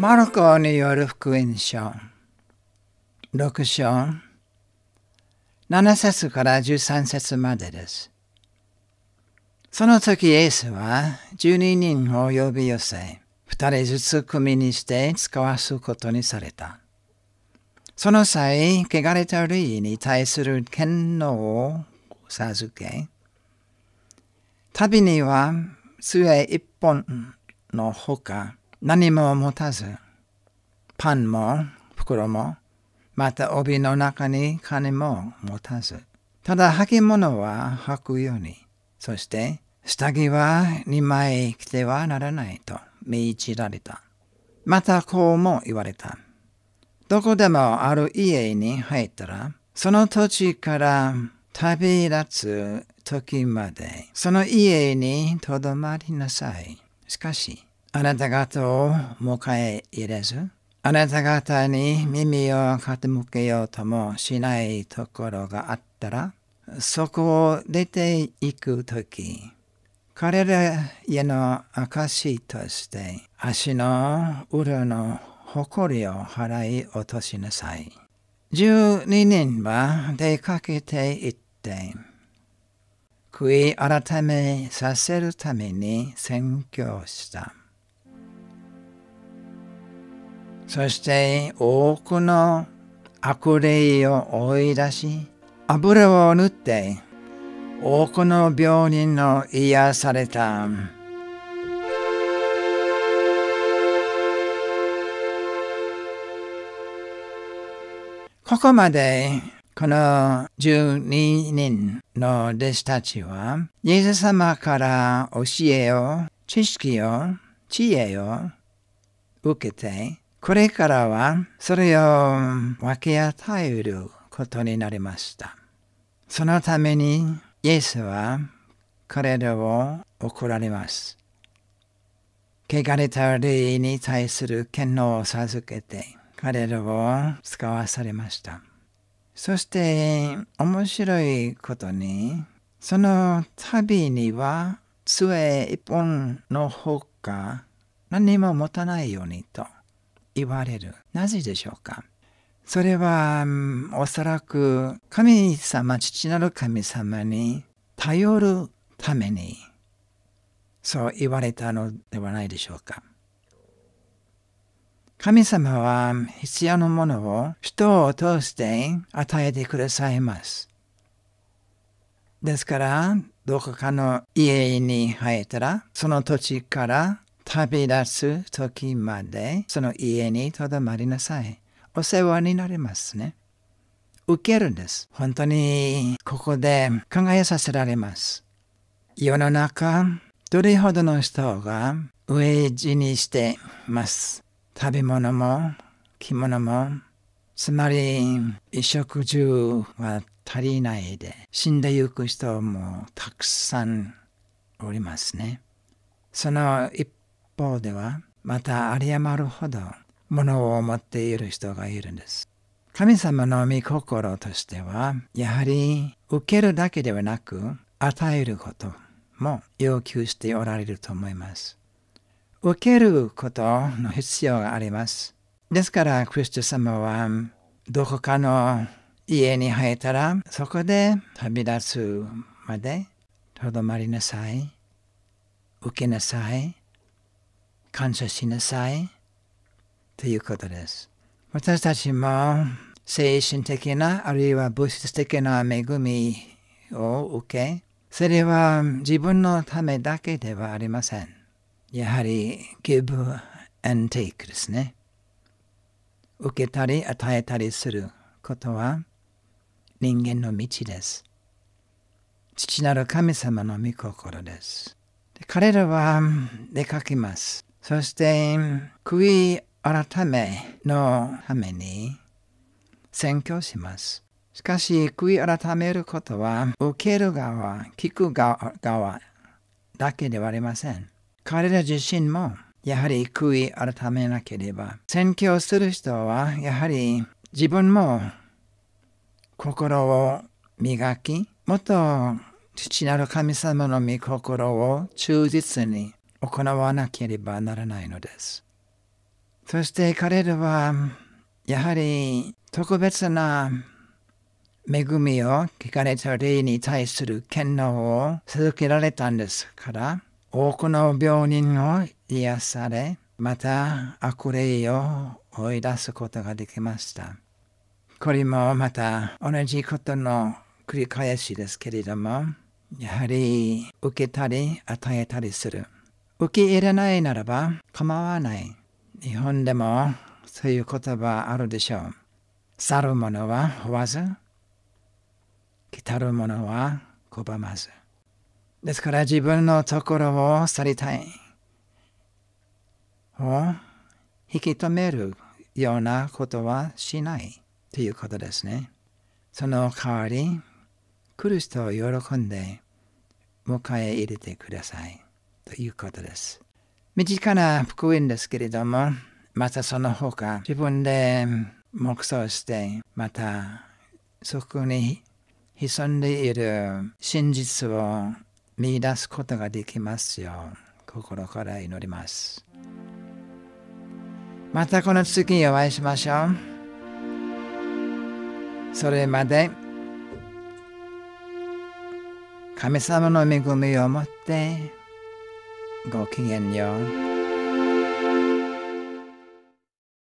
マルコによる福音書6章7節から13節までです。その時イエスは12人を呼び寄せ、2人ずつ組にして使わすことにされた。その際、汚れた類に対する権能を授け、旅には杖一本のほか、何も持たず、パンも袋も、また帯の中に金も持たず、ただ履物は履くように、そして下着は2枚着てはならないと命じられた。またこうも言われた。どこでもある家に入ったら、その土地から旅立つ時まで、その家にとどまりなさい。しかし、あなた方を迎え入れず、あなた方に耳を傾けようともしないところがあったら、そこを出ていくとき、彼らへの証として足の裏の誇りを払い落としなさい。十二人は出かけて行って、悔い改めさせるために宣教した。そして多くの悪霊を追い出し、油を塗って、多くの病人の癒された。ここまで、この12人の弟子たちは、イエス様から教えを、知識を、知恵を受けて、これからはそれを分け与えることになりました。そのためにイエスは彼らを怒られます。汚れた霊に対する権能を授けて彼らを使わされました。そして面白いことにその旅には杖一本のほか何も持たないようにと。言われる。なぜでしょうかそれは、おそらく神様、父なる神様に頼るために、そう言われたのではないでしょうか。神様は必要なものを人を通して与えてくださいます。ですから、どこかの家に入ったら、その土地から旅立つ時までその家にとどまりなさい。お世話になりますね。受けるんです。本当にここで考えさせられます。世の中、どれほどの人が飢え死にしてます。食べ物も着物も、つまり衣食住は足りないで死んでゆく人もたくさんおりますね。その一方ではまた有り余るほど物を持っている人がいるんです。神様の御心としてはやはり受けるだけではなく与えることも要求しておられると思います。受けることの必要があります。ですからクリスト様はどこかの家に入ったらそこで旅立つまでとどまりなさい受けなさい感謝しなさいということです。私たちも精神的なあるいは物質的な恵みを受け、それは自分のためだけではありません。やはり give and take ですね。受けたり与えたりすることは人間の道です。父なる神様の御心です。彼らは出かけます。そして悔い改めのために宣教します。しかし悔い改めることは受ける側、聞く側だけではありません。彼ら自身もやはり悔い改めなければ。宣教する人はやはり自分も心を磨き、もっと父なる神様の御心を忠実に行わなければならないのです。そして彼らはやはり特別な恵みを聞かれた霊に対する権能を続けられたんですから多くの病人を癒されまた悪霊を追い出すことができました。これもまた同じことの繰り返しですけれどもやはり受けたり与えたりする。受け入れないならば構わない。日本でもそういう言葉あるでしょう。去る者は追わず、来たる者は拒まず。ですから自分のところを去りたい。を引き止めるようなことはしないということですね。その代わり、来る人を喜んで迎え入れてください。ということです。身近な福音ですけれども、またその他、自分で黙想して、またそこに潜んでいる真実を見出すことができますよう、心から祈ります。またこの次にお会いしましょう。それまで、神様の恵みを持って、and Yarn.